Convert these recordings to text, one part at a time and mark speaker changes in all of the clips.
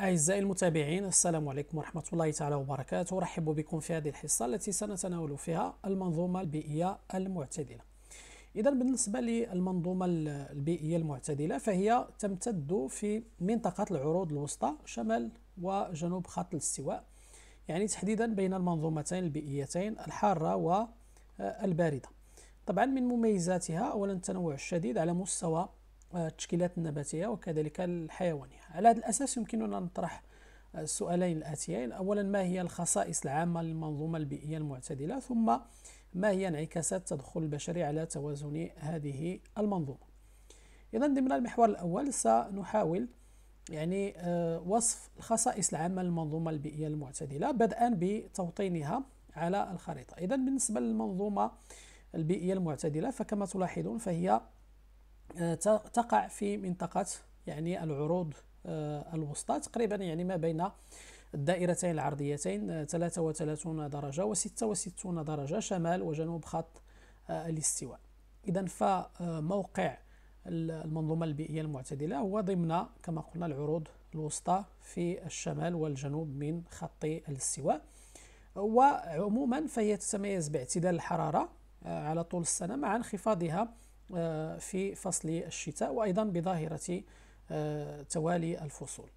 Speaker 1: أعزائي المتابعين السلام عليكم ورحمة الله تعالى وبركاته أرحب بكم في هذه الحصة التي سنتناول فيها المنظومة البيئية المعتدلة إذا بالنسبة للمنظومة البيئية المعتدلة فهي تمتد في منطقة العروض الوسطى شمال وجنوب خط الاستواء يعني تحديدا بين المنظومتين البيئيتين الحارة والباردة طبعا من مميزاتها أولا التنوع الشديد على مستوى التشكيلات النباتية وكذلك الحيوانية على هذا الأساس يمكننا نطرح السؤالين الآتيين أولا ما هي الخصائص العامة للمنظومة البيئية المعتدلة ثم ما هي انعكاسات التدخل البشري على توازن هذه المنظومة إذا ضمن المحور الأول سنحاول يعني آه، وصف الخصائص العامة للمنظومة البيئية المعتدلة بدءا بتوطينها على الخريطة إذا بالنسبة للمنظومة البيئية المعتدلة فكما تلاحظون فهي آه، تقع في منطقة يعني العروض آه، الوسطى تقريبا يعني ما بين الدائرتين العرضيتين 33 آه، درجة و66 درجة شمال وجنوب خط الاستواء إذا فموقع المنظومة البيئية المعتدلة هو ضمن كما قلنا العروض الوسطى في الشمال والجنوب من خط الاستواء وعموما فهي تتميز باعتدال الحرارة على طول السنة مع انخفاضها آه، في فصل الشتاء وأيضا بظاهرة آه، توالي الفصول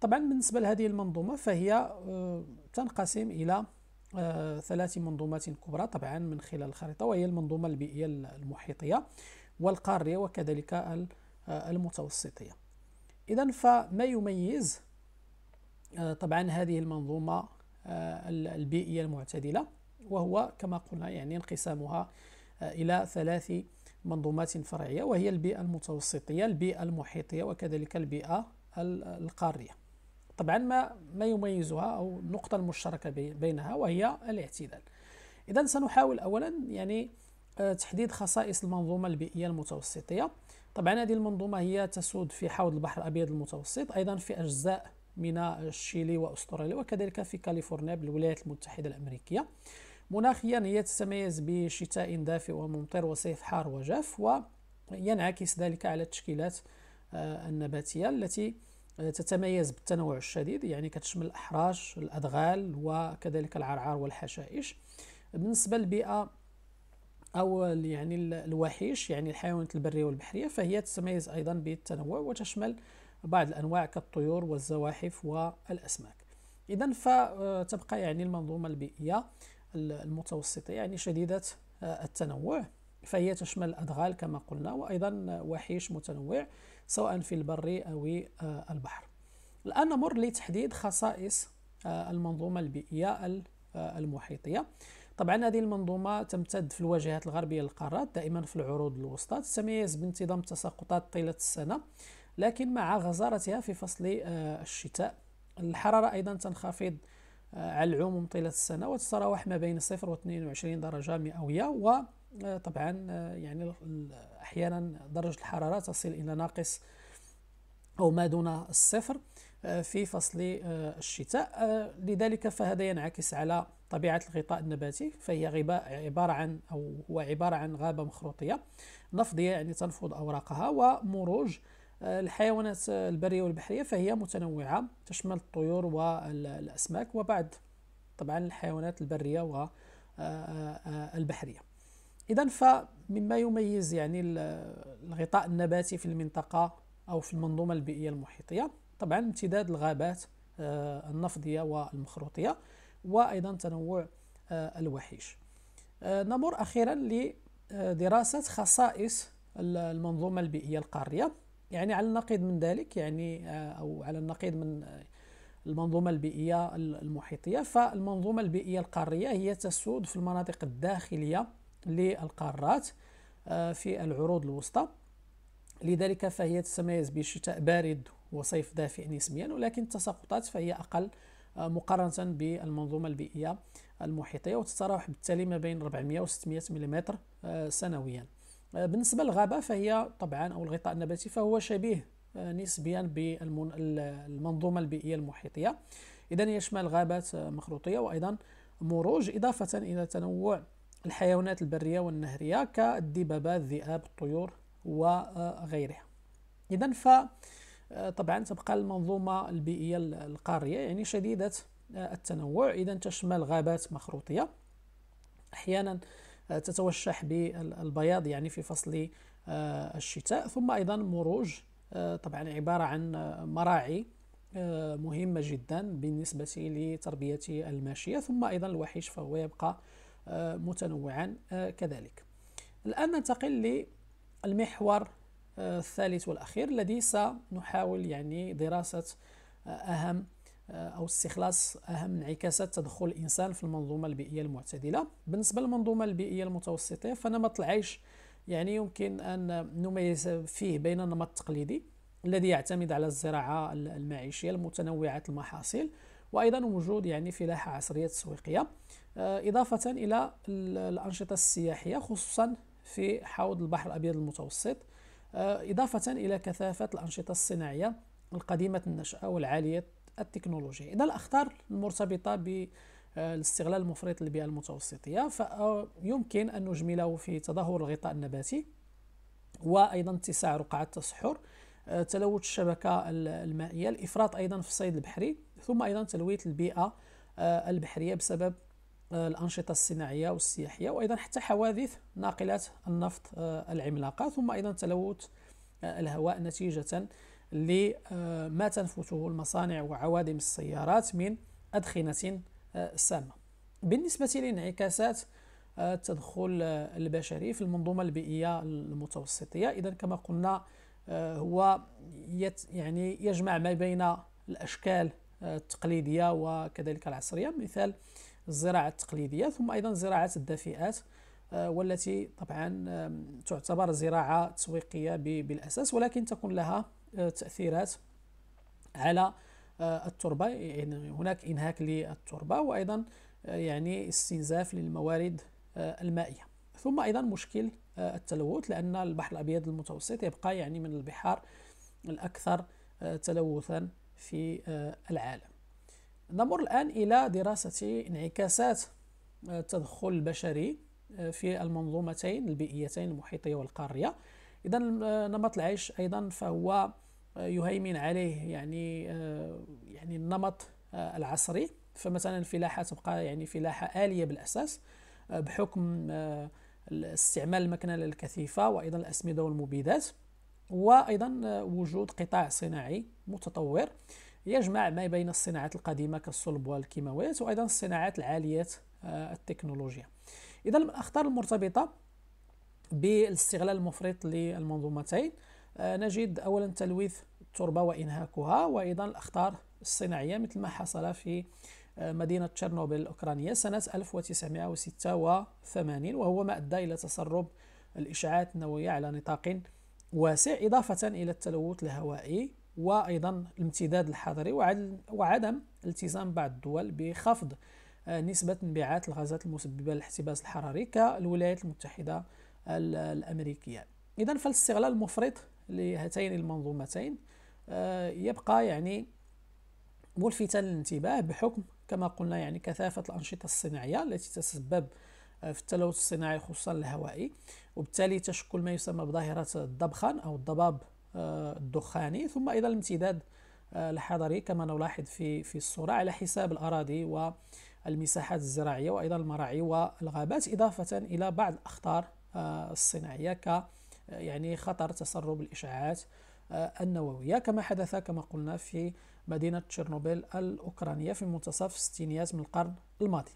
Speaker 1: طبعا بالنسبة لهذه المنظومة فهي آه، تنقسم إلى ثلاث منظومات كبرى طبعا من خلال الخريطة وهي المنظومة البيئية المحيطية والقارية وكذلك المتوسطية إذا فما يميز طبعا هذه المنظومة البيئية المعتدلة وهو كما قلنا يعني انقسامها إلى ثلاث منظومات فرعية وهي البيئة المتوسطية البيئة المحيطية وكذلك البيئة القارية طبعا ما ما يميزها أو النقطة المشتركة بينها وهي الاعتدال إذا سنحاول أولا يعني آه، تحديد خصائص المنظومة البيئية المتوسطية طبعا هذه المنظومة هي تسود في حوض البحر الأبيض المتوسط أيضا في أجزاء من الشيلي وأستراليا وكذلك في كاليفورنيا بالولايات المتحدة الأمريكية مناخيا يتميز بشتاء دافئ وممطر وصيف حار وجاف وينعكس ذلك على التشكيلات آه، النباتية التي تتميز بالتنوع الشديد يعني كتشمل الأحراش الأدغال وكذلك العرعار والحشائش بالنسبة للبيئة أو يعني الوحيش يعني الحيوانات البرية والبحرية فهي تتميز أيضا بالتنوع وتشمل بعض الأنواع كالطيور والزواحف والأسماك إذا فتبقى آه، يعني المنظومة البيئية المتوسطة يعني شديدة آه، التنوع فهي تشمل الأدغال كما قلنا وأيضا وحيش متنوع سواء في البر أو آه، البحر الآن نمر لتحديد خصائص آه، المنظومة البيئية المحيطية طبعا هذه المنظومة تمتد في الواجهات الغربية للقارات دائما في العروض الوسطى تتميز بانتظام تساقطات طيلة السنة لكن مع غزارتها في فصل الشتاء الحرارة أيضا تنخفض آه، على العموم طيلة السنة وتتراوح ما بين صفر و 22 درجة مئوية وطبعا آه، آه، يعني أحيانا درجة الحرارة تصل إلى ناقص أو ما دون الصفر في فصل الشتاء لذلك فهذا ينعكس على طبيعة الغطاء النباتي فهي عبارة عن أو هو عبارة عن غابة مخروطية نفضية يعني تنفض أوراقها ومروج الحيوانات البرية والبحرية فهي متنوعة تشمل الطيور والأسماك وبعض طبعا الحيوانات البرية والبحرية آه، آه، إذا فمما يميز يعني الغطاء النباتي في المنطقة أو في المنظومة البيئية المحيطية طبعا امتداد الغابات آه، النفضية والمخروطية وأيضا تنوع الوحيش نمر أخيرا لدراسة خصائص المنظومة البيئية القارية يعني على النقيض من ذلك يعني آه، او على النقيض من المنظومه البيئيه المحيطيه فالمنظومه البيئيه القاريه هي تسود في المناطق الداخليه للقارات آه، في العروض الوسطى لذلك فهي تتميز بشتاء بارد وصيف دافئ نسبيا ولكن التساقطات فهي اقل آه، مقارنه بالمنظومه البيئيه المحيطيه وتتراوح بالتالي ما بين 400 و 600 ملم سنويا آه، بالنسبة للغابة فهي طبعا أو الغطاء النباتي فهو شبيه آه، نسبيا بالمنظومة البيئية المحيطية إذا يشمل غابات آه، مخروطية وأيضا مروج إضافة إلى تنوع الحيوانات البرية والنهرية كالدبابات الذئاب الطيور وغيرها إذا ف طبعا تبقى المنظومة البيئية القارية يعني شديدة التنوع إذا تشمل غابات مخروطية أحيانا آه، تتوشح بالبياض يعني في فصل آه، الشتاء ثم أيضا مروج آه، طبعا عبارة عن مراعي مهمة جدا بالنسبة لتربية الماشية ثم أيضا الوحيش فهو يبقى متنوعا كذلك الآن ننتقل للمحور الثالث والأخير الذي سنحاول يعني دراسة أهم آه، او استخلاص اهم انعكاسات تدخل الانسان في المنظومه البيئيه المعتدله بالنسبه للمنظومه البيئيه المتوسطه فنمط العيش يعني يمكن ان نميز فيه بين النمط التقليدي الذي يعتمد على الزراعه المعيشيه المتنوعه المحاصيل وايضا وجود يعني فلاحه عصريه تسويقيه آه، اضافه الى الانشطه السياحيه خصوصا في حوض البحر الابيض المتوسط آه، اضافه الى كثافه الانشطه الصناعيه القديمه النشاه والعاليه التكنولوجيا إذا الأخطار المرتبطة ب الاستغلال المفرط للبيئة المتوسطية فيمكن أن نجمله في تدهور الغطاء النباتي وأيضا اتساع رقعة التصحر آه، تلوث الشبكة المائية الإفراط أيضا في الصيد البحري ثم أيضا تلويث البيئة آه، البحرية بسبب آه، الأنشطة الصناعية والسياحية وأيضا حتى حوادث ناقلات النفط العملاقة ثم أيضا تلوث الهواء نتيجة لما آه، تنفته المصانع وعوادم السيارات من أدخنة آه، سامة بالنسبة لانعكاسات التدخل آه، البشري في المنظومة البيئية المتوسطية إذا كما قلنا هو يعني يجمع ما بين الأشكال التقليدية وكذلك العصرية مثال الزراعة التقليدية ثم أيضا زراعة الدافئات والتي طبعا تعتبر زراعة تسويقية بالأساس ولكن تكون لها تاثيرات على آه، التربه يعني هناك انهاك للتربه وايضا آه، يعني استنزاف للموارد آه، المائيه ثم ايضا مشكل التلوث لان البحر الابيض المتوسط يبقى يعني من البحار الاكثر تلوثا في العالم نمر الان الى دراسه انعكاسات التدخل البشري في المنظومتين البيئيتين المحيطيه والقاريه اذا نمط العيش ايضا فهو يهيمن عليه يعني آه، يعني النمط آه، العصري فمثلا الفلاحه تبقى يعني فلاحه اليه بالاساس آه، بحكم استعمال المكنه الكثيفه وايضا الاسمده والمبيدات وايضا وجود قطاع صناعي متطور يجمع ما بين الصناعات القديمه كالصلب والكيماويات وايضا الصناعات العاليه التكنولوجيا اذا الاخطار المرتبطه بالاستغلال المفرط للمنظومتين آه، نجد أولا تلويث التربة وإنهاكها وأيضا الأخطار الصناعية مثل ما حصل في آه، مدينة تشيرنوبيل الأوكرانية سنة 1986 وهو ما أدى إلى تسرب الإشعاعات النووية على نطاق واسع إضافة إلى التلوث الهوائي وأيضا الامتداد الحضري وعدم التزام بعض الدول بخفض آه، نسبة انبعاث الغازات المسببة للاحتباس الحراري كالولايات المتحدة الأمريكية إذا فالاستغلال المفرط لهاتين المنظومتين آه، يبقى يعني ملفتا للانتباه بحكم كما قلنا يعني كثافة الأنشطة الصناعية التي تتسبب آه، في التلوث الصناعي خصوصا الهوائي وبالتالي تشكل ما يسمى بظاهرة الضبخان أو الضباب آه، الدخاني ثم أيضا الامتداد الحضري كما نلاحظ في في الصورة على حساب الأراضي والمساحات الزراعية وأيضا المراعي والغابات إضافة إلى بعض الأخطار الصناعية ك آه، يعني خطر تسرب الإشعاعات آه، النووية كما حدث كما قلنا في مدينة تشيرنوبيل الأوكرانية في منتصف الستينيات من القرن الماضي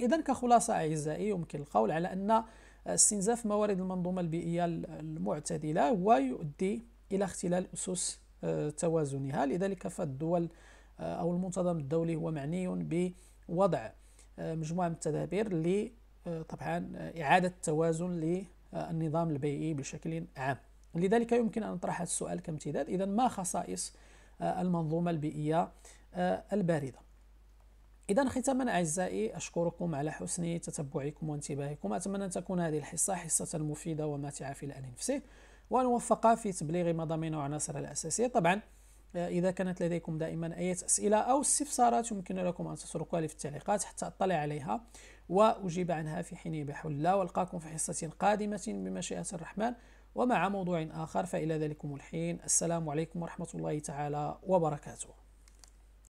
Speaker 1: إذا كخلاصة أعزائي يمكن القول على أن استنزاف موارد المنظومة البيئية المعتدلة هو يؤدي إلى اختلال أسس آه، توازنها لذلك فالدول أو المنتظم الدولي هو معني بوضع مجموعة من التدابير طبعا إعادة توازن النظام البيئي بشكل عام لذلك يمكن أن نطرح السؤال كامتداد إذا ما خصائص آه، المنظومة البيئية آه، الباردة إذا ختاما أعزائي أشكركم على حسن تتبعكم وانتباهكم أتمنى أن تكون هذه الحصة حصة مفيدة وماتعة في الآن نفسه وأن وفق في تبليغ مضامين وعناصرها الأساسية طبعا آه، إذا كانت لديكم دائما أي أسئلة أو استفسارات يمكن لكم أن تتركوها في التعليقات حتى أطلع عليها وأجيب عنها في حين الله والقاكم في حصة قادمة بمشيئة الرحمن ومع موضوع آخر فإلى ذلكم الحين السلام عليكم ورحمة الله تعالى وبركاته